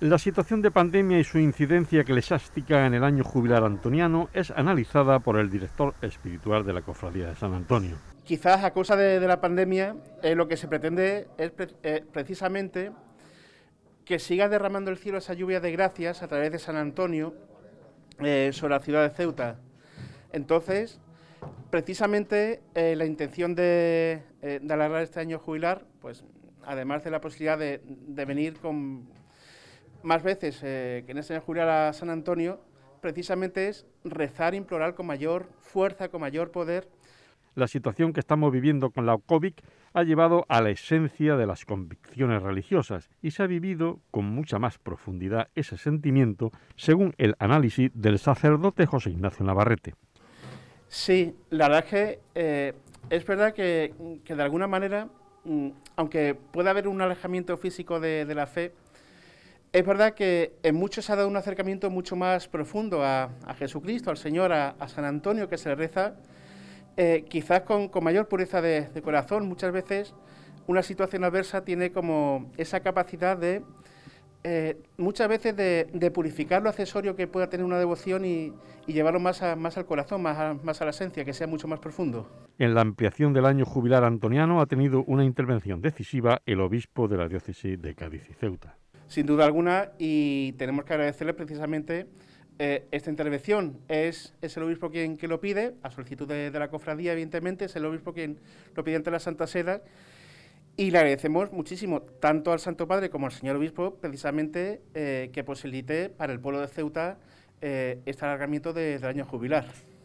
La situación de pandemia y su incidencia eclesiástica en el año jubilar antoniano es analizada por el director espiritual de la Cofradía de San Antonio. Quizás a causa de, la pandemia eh, lo que se pretende es eh, precisamente que siga derramando el cielo esa lluvia de gracias a través de San Antonio eh, sobre la ciudad de Ceuta. Entonces, precisamente la intención de, de, alargar este año jubilar, pues además de la posibilidad de venir con más veces eh, que en ese a San Antonio, precisamente es rezar, implorar con mayor fuerza, con mayor poder. La situación que estamos viviendo con la COVID ha llevado a la esencia de las convicciones religiosas y se ha vivido con mucha más profundidad ese sentimiento según el análisis del sacerdote José Ignacio Navarrete. Sí, la verdad es que eh, es verdad que, de alguna manera, mm, aunque pueda haber un alejamiento físico de la fe, es verdad que en muchos se ha dado un acercamiento mucho más profundo a, Jesucristo, al Señor, a, San Antonio que se reza, eh, quizás con, mayor pureza de, corazón. Muchas veces una situación adversa tiene como esa capacidad de, eh, muchas veces, de, purificar lo accesorio que pueda tener una devoción y, llevarlo más, al corazón, más a, más a la esencia, que sea mucho más profundo. En la ampliación del año jubilar antoniano ha tenido una intervención decisiva el obispo de la diócesis de Cádiz y Ceuta. Sin duda alguna, y tenemos que agradecerle precisamente eh, esta intervención. Es, es, el obispo quien, que lo pide, a solicitud de, la cofradía, evidentemente, es el obispo quien lo pide ante la Santa Seda. Y le agradecemos muchísimo, tanto al Santo Padre como al señor obispo, precisamente eh, que posibilite para el pueblo de Ceuta eh, este alargamiento de, del año jubilar.